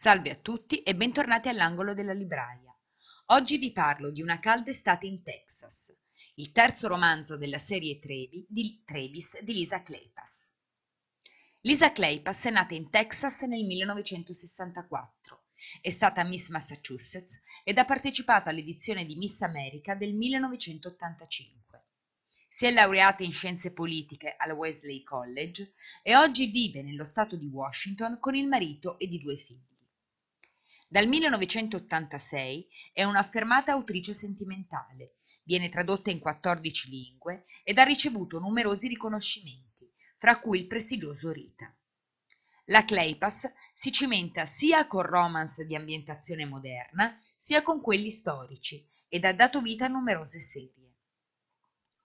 Salve a tutti e bentornati all'angolo della libraia. Oggi vi parlo di Una calda estate in Texas, il terzo romanzo della serie Trevi, di, Travis di Lisa Claypass. Lisa Claypass è nata in Texas nel 1964, è stata Miss Massachusetts ed ha partecipato all'edizione di Miss America del 1985. Si è laureata in scienze politiche al Wesley College e oggi vive nello stato di Washington con il marito e i due figli. Dal 1986 è un'affermata autrice sentimentale, viene tradotta in 14 lingue ed ha ricevuto numerosi riconoscimenti, fra cui il prestigioso Rita. La Cleipas si cimenta sia con romance di ambientazione moderna, sia con quelli storici ed ha dato vita a numerose serie.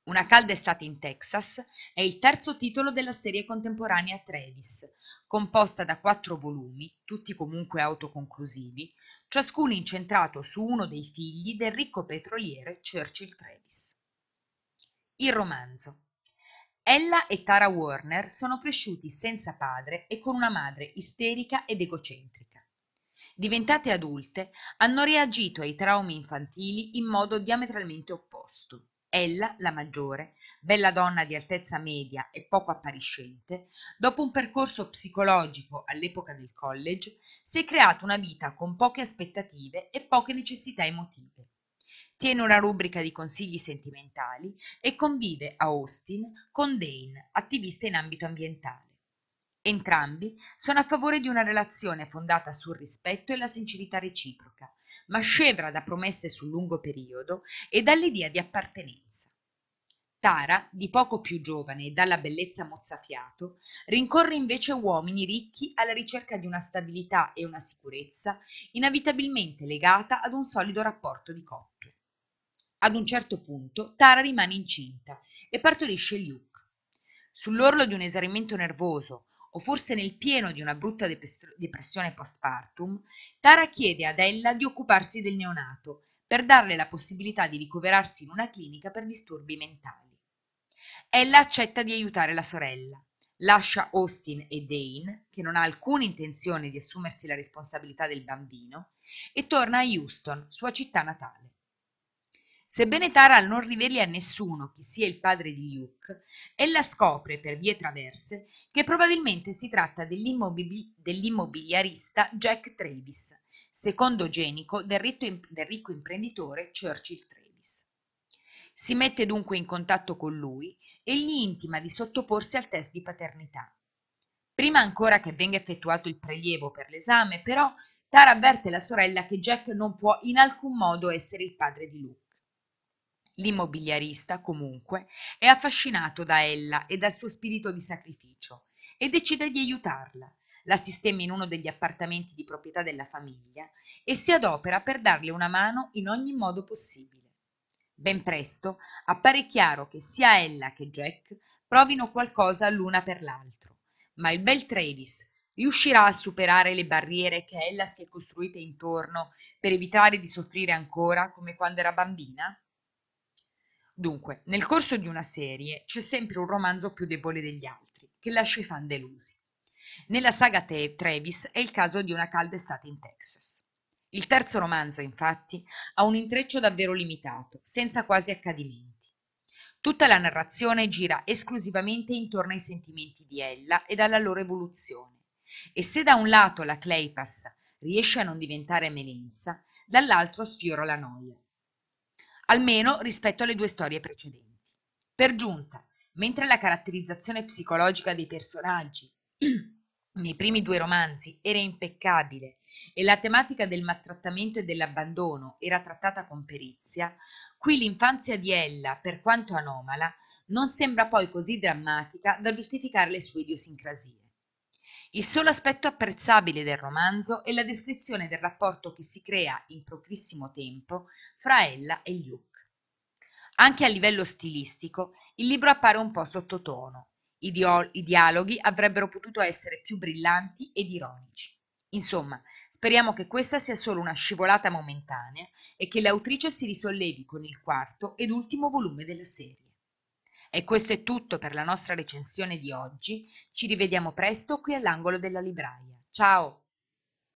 Una calda estate in Texas è il terzo titolo della serie contemporanea Travis, composta da quattro volumi, tutti comunque autoconclusivi, ciascuno incentrato su uno dei figli del ricco petroliere Churchill Travis. Il romanzo. Ella e Tara Warner sono cresciuti senza padre e con una madre isterica ed egocentrica. Diventate adulte, hanno reagito ai traumi infantili in modo diametralmente opposto. Ella, la maggiore, bella donna di altezza media e poco appariscente, dopo un percorso psicologico all'epoca del college, si è creata una vita con poche aspettative e poche necessità emotive. Tiene una rubrica di consigli sentimentali e convive a Austin con Dane, attivista in ambito ambientale. Entrambi sono a favore di una relazione fondata sul rispetto e la sincerità reciproca, ma scevra da promesse sul lungo periodo e dall'idea di appartenenza. Tara, di poco più giovane e dalla bellezza mozzafiato, rincorre invece uomini ricchi alla ricerca di una stabilità e una sicurezza inevitabilmente legata ad un solido rapporto di coppia. Ad un certo punto Tara rimane incinta e partorisce Luke. Sull'orlo di un esaurimento nervoso, o forse nel pieno di una brutta depressione postpartum, Tara chiede ad Ella di occuparsi del neonato per darle la possibilità di ricoverarsi in una clinica per disturbi mentali. Ella accetta di aiutare la sorella. Lascia Austin e Dane, che non ha alcuna intenzione di assumersi la responsabilità del bambino, e torna a Houston, sua città natale. Sebbene Tara non riveli a nessuno chi sia il padre di Luke, ella scopre per vie traverse che probabilmente si tratta dell'immobili- dell'immobiliarista Jack Travis, secondogenito del, del ricco imprenditore Churchill Travis. Si mette dunque in contatto con lui e gli intima di sottoporsi al test di paternità. Prima ancora che venga effettuato il prelievo per l'esame, però, Tara avverte la sorella che Jack non può in alcun modo essere il padre di Luke. L'immobiliarista, comunque, è affascinato da ella e dal suo spirito di sacrificio e decide di aiutarla. La sistema in uno degli appartamenti di proprietà della famiglia e si adopera per darle una mano in ogni modo possibile. Ben presto appare chiaro che sia ella che Jack provino qualcosa l'una per l'altro, ma il bel Travis riuscirà a superare le barriere che ella si è costruite intorno per evitare di soffrire ancora come quando era bambina? Dunque, nel corso di una serie c'è sempre un romanzo più debole degli altri, che lascia i fan delusi. Nella saga Travis è il caso di una calda estate in Texas. Il terzo romanzo, infatti, ha un intreccio davvero limitato, senza quasi accadimenti. Tutta la narrazione gira esclusivamente intorno ai sentimenti di ella ed alla loro evoluzione. E se da un lato la Cleipas riesce a non diventare Melensa, dall'altro sfiora la noia. Almeno rispetto alle due storie precedenti. Per giunta, mentre la caratterizzazione psicologica dei personaggi nei primi due romanzi era impeccabile e la tematica del maltrattamento e dell'abbandono era trattata con perizia, qui l'infanzia di Ella, per quanto anomala, non sembra poi così drammatica da giustificare le sue idiosincrasie. Il solo aspetto apprezzabile del romanzo è la descrizione del rapporto che si crea in pochissimo tempo fra Ella e Luke. Anche a livello stilistico, il libro appare un po' sottotono, i, dio- I dialoghi avrebbero potuto essere più brillanti ed ironici. Insomma, speriamo che questa sia solo una scivolata momentanea e che l'autrice si risollevi con il quarto ed ultimo volume della serie. E questo è tutto per la nostra recensione di oggi. Ci rivediamo presto qui all'angolo della libraia. Ciao!